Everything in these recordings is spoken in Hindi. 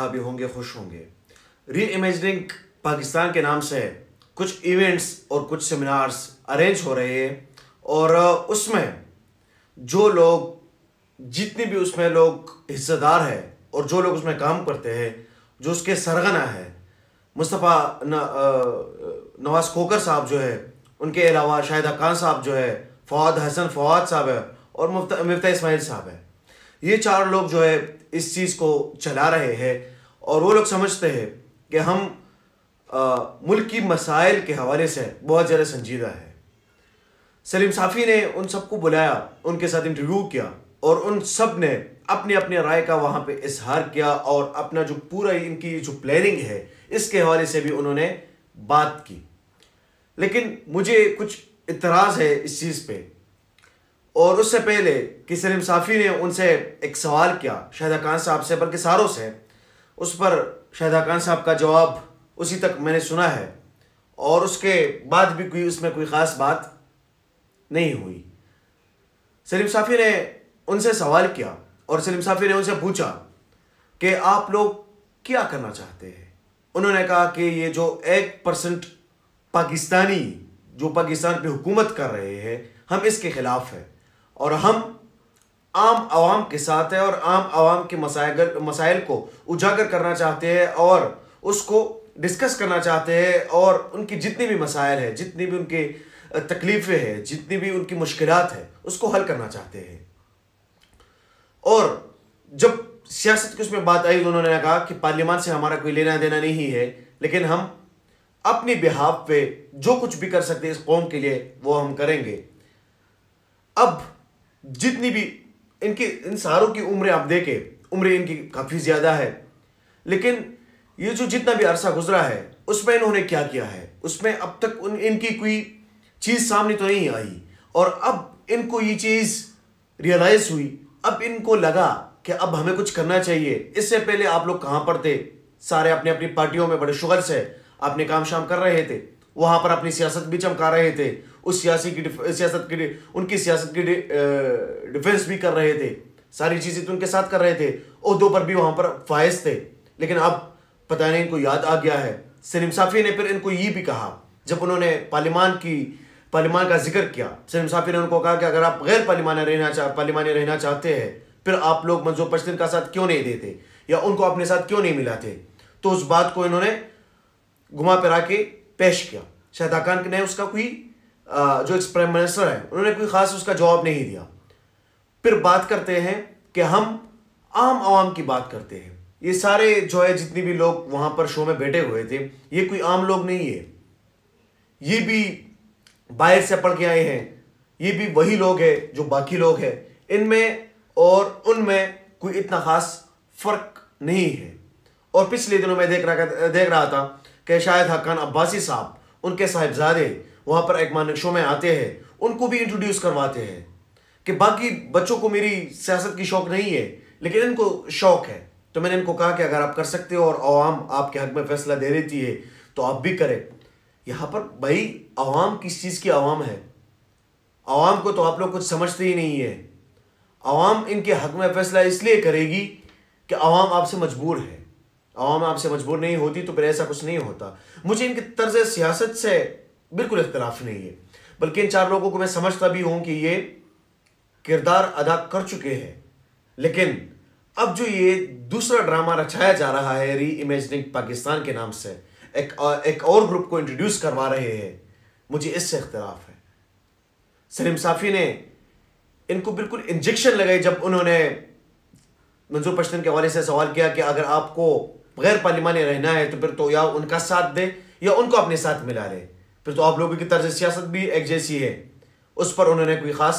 भी होंगे खुश होंगे री इमेजिंग पाकिस्तान के नाम से कुछ इवेंट्स और कुछ सेमिनार्स अरेंज हो रहे हैं और उसमें जो लोग जितने भी उसमें लोग हिस्सेदार हैं और जो लोग उसमें काम करते हैं जो उसके सरगना है मुस्तफ़ा नवाज कोकर साहब जो है उनके अलावा शाहिदा खान साहब जो है फवाद हसन फवाद साहब है और मुफ्ता मुफ्ता इसमाइल साहब है ये चार लोग जो है इस चीज़ को चला रहे हैं और वो लोग समझते हैं कि हम मुल्क की मसाइल के हवाले से बहुत ज़्यादा संजीदा है सलीम साफ़ी ने उन सबको बुलाया उनके साथ इंटरव्यू किया और उन सब ने अपने अपने राय का वहाँ पे इजहार किया और अपना जो पूरा इनकी जो प्लानिंग है इसके हवाले से भी उन्होंने बात की लेकिन मुझे कुछ इतराज़ है इस चीज़ पे और उससे पहले कि सलीम साफ़ी ने उनसे एक सवाल किया शाहिदा खान साहब से बल्कि सारों से उस पर शाहिदा खान साहब का जवाब उसी तक मैंने सुना है और उसके बाद भी कोई उसमें कोई ख़ास बात नहीं हुई सलीम साफ़ी ने उनसे सवाल किया और सलीम साफ़ी ने उनसे पूछा कि आप लोग क्या करना चाहते हैं उन्होंने कहा कि ये जो एक परसेंट पाकिस्तानी जो पाकिस्तान पे हुकूमत कर रहे हैं हम इसके ख़िलाफ़ हैं और हम आम आवाम के साथ है और आम आवाम के मसाइल मसाइल को उजागर करना चाहते हैं और उसको डिस्कस करना चाहते हैं और उनकी जितनी भी मसाइल है जितनी भी उनके तकलीफ़ें हैं जितनी भी उनकी मुश्किल है उसको हल करना चाहते हैं और जब सियासत की उसमें बात आई तो उन्होंने कहा कि पार्लियामान से हमारा कोई लेना देना नहीं है लेकिन हम अपनी बिहाव पे जो कुछ भी कर सकते हैं इस कौम के लिए वो हम करेंगे अब जितनी भी इनकी इन सारों की उम्र आप देखें उम्र इनकी काफ़ी ज़्यादा है लेकिन ये जो जितना भी अरसा गुजरा है उसमें इन्होंने क्या किया है उसमें अब तक उन इनकी कोई चीज़ सामने तो नहीं आई और अब इनको ये चीज़ रियलाइज हुई अब इनको लगा कि अब हमें कुछ करना चाहिए इससे पहले आप लोग कहाँ पर थे सारे अपने अपनी पार्टियों में बड़े शुगर से अपने काम शाम कर रहे थे वहाँ पर अपनी सियासत भी चमका रहे थे उस सियासी की सियासत की उनकी सियासत की डिफेंस भी कर रहे थे सारी चीज़ें तो उनके साथ कर रहे थे उहदों पर भी वहाँ पर फायज थे लेकिन अब पता नहीं इनको याद आ गया है सलीम साफी ने फिर इनको ये भी कहा जब उन्होंने पार्लिमान की पार्लिमान का जिक्र किया सलीम साफी ने उनको कहा कि अगर आप गैर पार्लिमान रहना चाह पार्लिमानी रहना चाहते हैं फिर आप लोग मंजूर पश्चिन का साथ क्यों नहीं देते या उनको अपने साथ क्यों नहीं मिलाते तो उस बात को इन्होंने घुमा फिरा के पेश किया शाहदा खान ने उसका कोई जो एक्स प्राइम मिनिस्टर हैं उन्होंने कोई ख़ास उसका जवाब नहीं दिया फिर बात करते हैं कि हम आम आवाम की बात करते हैं ये सारे जो है जितने भी लोग वहाँ पर शो में बैठे हुए थे ये कोई आम लोग नहीं है ये भी बाहर से पढ़ के आए हैं ये भी वही लोग हैं जो बाकी लोग हैं इनमें और उनमें कोई इतना ख़ास फ़र्क नहीं है और पिछले दिनों में देख रहा देख रहा था कि शायद हकान अब्बासी साहब उनके साहिबजादे वहाँ पर एक शो में आते हैं उनको भी इंट्रोड्यूस करवाते हैं कि बाकी बच्चों को मेरी सियासत की शौक नहीं है लेकिन इनको शौक है तो मैंने इनको कहा कि अगर आप कर सकते हो और आवाम आपके हक में फैसला दे देती है तो आप भी करें यहाँ पर भाई आवाम किस चीज़ की आवाम है आवाम को तो आप लोग कुछ समझते ही नहीं है आवाम इनके हक में फैसला इसलिए करेगी कि आवाम आपसे मजबूर है आवाम आपसे मजबूर नहीं होती तो फिर ऐसा कुछ नहीं होता मुझे इनके तर्ज सियासत से बिल्कुल इख्तलाफ नहीं है बल्कि इन चार लोगों को मैं समझता भी हूं कि ये किरदार अदा कर चुके हैं लेकिन अब जो ये दूसरा ड्रामा रचाया जा रहा है री इमेजिनिंग पाकिस्तान के नाम से एक एक और ग्रुप को इंट्रोड्यूस करवा रहे हैं मुझे इससे इख्तलाफ है सलीम साफी ने इनको बिल्कुल इंजेक्शन लगाई जब उन्होंने मंजूर पश्तन के हवाले से सवाल किया कि अगर आपको गैर पार्लिमानी रहना है तो फिर तो या उनका साथ दे या उनको अपने साथ मिला ले फिर तो आप लोगों की तर्ज सियासत भी एक जैसी है उस पर उन्होंने कोई ख़ास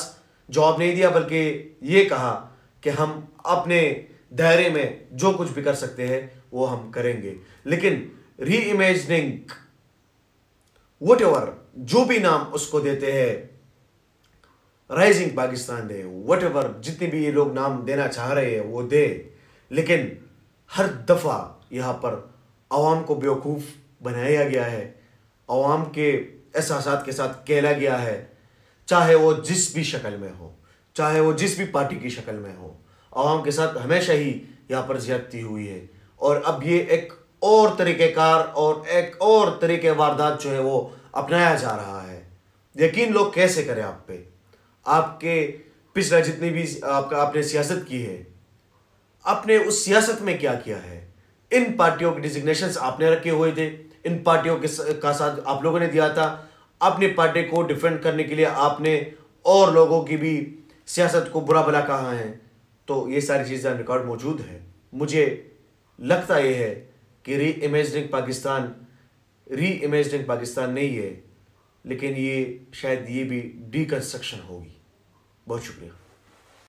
जवाब नहीं दिया बल्कि ये कहा कि हम अपने दायरे में जो कुछ भी कर सकते हैं वो हम करेंगे लेकिन री इमेजनिंग वट एवर जो भी नाम उसको देते हैं राइजिंग पाकिस्तान दे वट एवर जितने भी ये लोग नाम देना चाह रहे हैं वो दे लेकिन हर दफ़ा यहाँ पर आवाम को बेवकूफ़ बनाया गया है अवाम के एहसास के साथ कहला गया है चाहे वो जिस भी शक्ल में हो चाहे वो जिस भी पार्टी की शक्ल में हो आवाम के साथ हमेशा ही यहाँ पर ज्यादती हुई है और अब ये एक और तरीक़ेकार और एक और तरीके वारदात जो है वो अपनाया जा रहा है यकीन लोग कैसे करें आप पे आपके पिछला जितनी भी आपका आपने सियासत की है आपने उस सियासत में क्या किया है इन पार्टियों के डिजिग्नेशन आपने रखे हुए थे इन पार्टियों के का साथ आप लोगों ने दिया था अपनी पार्टी को डिफेंड करने के लिए आपने और लोगों की भी सियासत को बुरा भला कहा है तो ये सारी चीज़ें रिकॉर्ड मौजूद है मुझे लगता यह है कि री इमेजनिंग पाकिस्तान री इमेजनिंग पाकिस्तान नहीं है लेकिन ये शायद ये भी डीकंस्ट्रक्शन होगी बहुत शुक्रिया